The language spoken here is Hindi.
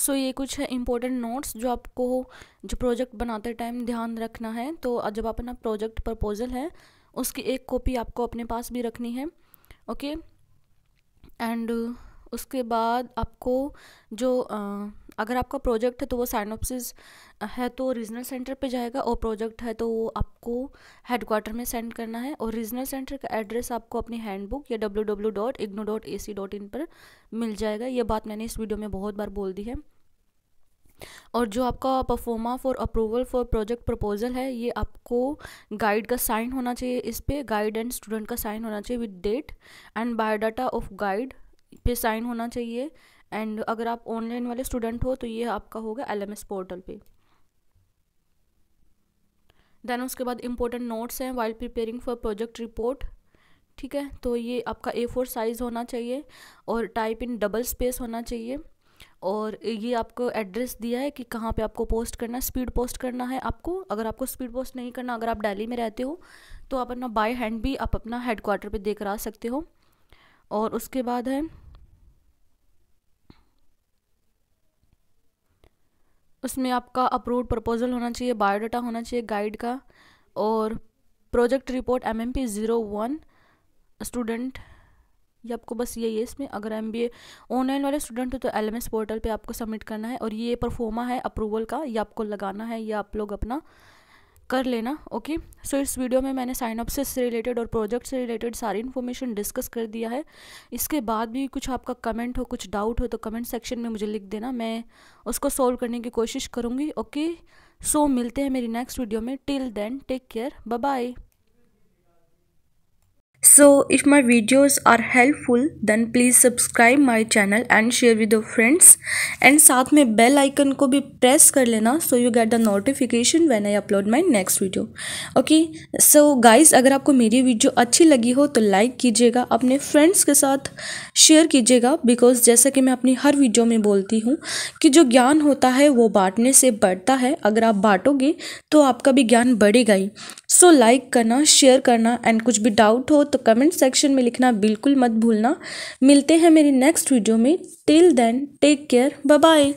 सो ये कुछ है इंपॉर्टेंट नोट्स जो आपको जो प्रोजेक्ट बनाते टाइम ध्यान रखना है तो जब अपना प्रोजेक्ट प्रपोजल है उसकी एक कॉपी आपको अपने पास भी रखनी है ओके एंड उसके बाद आपको जो अगर आपका प्रोजेक्ट है तो वो साइनोपसिस है तो रीजनल सेंटर पे जाएगा और प्रोजेक्ट है तो वो आपको हेडक्वार्टर में सेंड करना है और रीजनल सेंटर का एड्रेस आपको अपनी हैंडबुक या W W dot dot A C dot in पर मिल जाएगा ये बात मैंने इस वीडियो में बहुत बार बोल दी है और जो आपका proforma for approval for project proposal है ये आपको गाइड का साइन होना चाहिए इस पर गाइड एंड स्टूडेंट का साइन होना चाहिए with date and biodata of guide पे साइन होना चाहिए एंड अगर आप ऑनलाइन वाले स्टूडेंट हो तो ये आपका होगा एल पोर्टल पे देन उसके बाद इम्पोर्टेंट नोट्स हैं while preparing for project report ठीक है तो ये आपका ए फोर साइज़ होना चाहिए और टाइप इन डबल स्पेस होना चाहिए और ये आपको एड्रेस दिया है कि कहाँ पे आपको पोस्ट करना है स्पीड पोस्ट करना है आपको अगर आपको स्पीड पोस्ट नहीं करना अगर आप दिल्ली में रहते हो तो आप अपना बाय हैंड भी आप अपना हेड क्वार्टर पर दे आ सकते हो और उसके बाद है उसमें आपका अप्रूव्ड प्रपोजल होना चाहिए बायोडाटा होना चाहिए गाइड का और project report M M P zero one student ये आपको बस यही है इसमें अगर एम बी ए ऑनलाइन वाले स्टूडेंट हो तो एल एम एस पोर्टल पर आपको सबमिट करना है और ये परफॉर्मा है अप्रूवल का ये आपको लगाना है ये आप लोग अपना कर लेना ओके सो so, इस वीडियो में मैंने साइनअप्सिस से रिलेटेड और प्रोजेक्ट से रिलेटेड सारी इन्फॉर्मेशन डिस्कस कर दिया है इसके बाद भी कुछ आपका कमेंट हो कुछ डाउट हो तो कमेंट सेक्शन में मुझे लिख देना मैं उसको सॉल्व करने की कोशिश करूँगी ओके सो so, मिलते हैं मेरी नेक्स्ट वीडियो में till then take care bye So if my videos are helpful then please subscribe my channel and share with your friends and साथ में bell icon को भी press कर लेना so you get the notification when I upload my next video. Okay so guys अगर आपको मेरी video अच्छी लगी हो तो like कीजिएगा अपने friends के साथ share कीजिएगा because जैसा कि मैं अपनी हर video में बोलती हूँ कि जो ज्ञान होता है वो बांटने से बढ़ता है अगर आप बांटोगे तो आपका भी ज्ञान बढ़ेगा ही so, like करना share करना and कुछ भी doubt हो तो कमेंट सेक्शन में लिखना बिल्कुल मत भूलना मिलते हैं मेरी नेक्स्ट वीडियो में till then take care bye